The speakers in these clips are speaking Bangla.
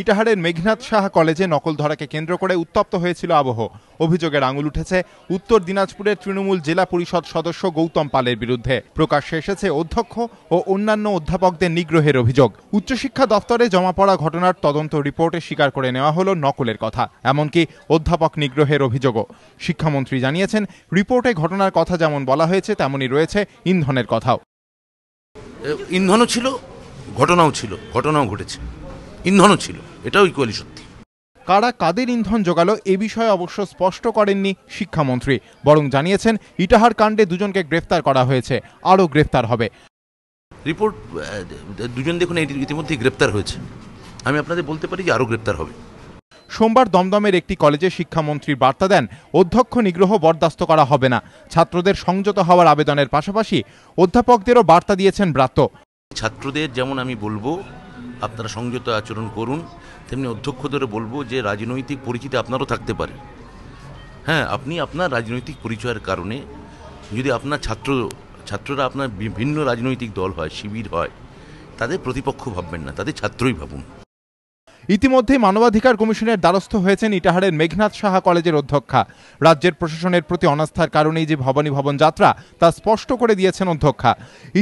ইটাহারের মেঘনাথ সাহা কলেজে নকল ধরাকে কেন্দ্র করে উত্তপ্ত হয়েছিল আবহ অভিযোগের আঙুল উঠেছে উত্তর দিনাজপুরের তৃণমূল জেলা পরিষদ সদস্য গৌতম পালের বিরুদ্ধে প্রকাশ্যে এসেছে অধ্যক্ষ ও অন্যান্য অধ্যাপকদের নিগ্রহের অভিযোগ উচ্চশিক্ষা দফতরে জমা পড়া ঘটনার তদন্ত রিপোর্টে স্বীকার করে নেওয়া হল নকলের কথা এমনকি অধ্যাপক নিগ্রহের অভিযোগও শিক্ষামন্ত্রী জানিয়েছেন রিপোর্টে ঘটনার কথা যেমন বলা হয়েছে তেমনই রয়েছে ইন্ধনের কথাও ইন্ধনও ছিল ঘটনাও ছিল ঘটনাও ঘটেছে ইন্ধনও ছিল এটাও ইকুয়ালি সত্যি কারা কাদের ইন্ধন জোগালো এ বিষয়ে অবশ্য স্পষ্ট করেননি শিক্ষামন্ত্রী বরং জানিয়েছেন ইটাহার কাণ্ডে দুজনকে গ্রেফতার করা হয়েছে আরও গ্রেফতার হবে রিপোর্ট দুজন দেখুন ইতিমধ্যে গ্রেপ্তার হয়েছে আমি আপনাদের বলতে পারি যে আরও গ্রেপ্তার হবে সোমবার দমদমের একটি কলেজে শিক্ষামন্ত্রী বার্তা দেন অধ্যক্ষ নিগ্রহ বরদাস্ত করা হবে না ছাত্রদের সংযত হওয়ার আবেদনের পাশাপাশি অধ্যাপকদেরও বার্তা দিয়েছেন ব্রাত ছাত্রদের যেমন আমি বলবো আপনারা সংযত আচরণ করুন তেমনি অধ্যক্ষদের বলবো যে রাজনৈতিক পরিচিতি আপনারও থাকতে পারে হ্যাঁ আপনি আপনার রাজনৈতিক পরিচয়ের কারণে যদি আপনার ছাত্র ছাত্ররা আপনার বিভিন্ন রাজনৈতিক দল হয় শিবির হয় তাদের প্রতিপক্ষ ভাববেন না তাদের ছাত্রই ভাবুন ইতিমধ্যে মানবাধিকার কমিশনের দ্বারস্থ হয়েছেন ইটাহারের মেঘনাথ সাহা কলেজের অধ্যক্ষা রাজ্যের প্রশাসনের প্রতি অনাস্থার কারণেই যে ভবানী ভবন যাত্রা তা স্পষ্ট করে দিয়েছেন অধ্যক্ষা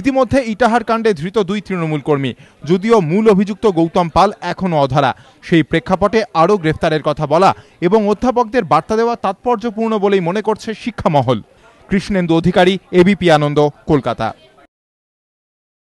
ইতিমধ্যে ইটাহার কাণ্ডে ধৃত দুই তৃণমূল কর্মী যদিও মূল অভিযুক্ত গৌতম পাল এখনও অধারা সেই প্রেক্ষাপটে আরও গ্রেফতারের কথা বলা এবং অধ্যাপকদের বার্তা দেওয়া তাৎপর্যপূর্ণ বলেই মনে করছে শিক্ষামহল কৃষ্ণেন্দু অধিকারী এবিপি আনন্দ কলকাতা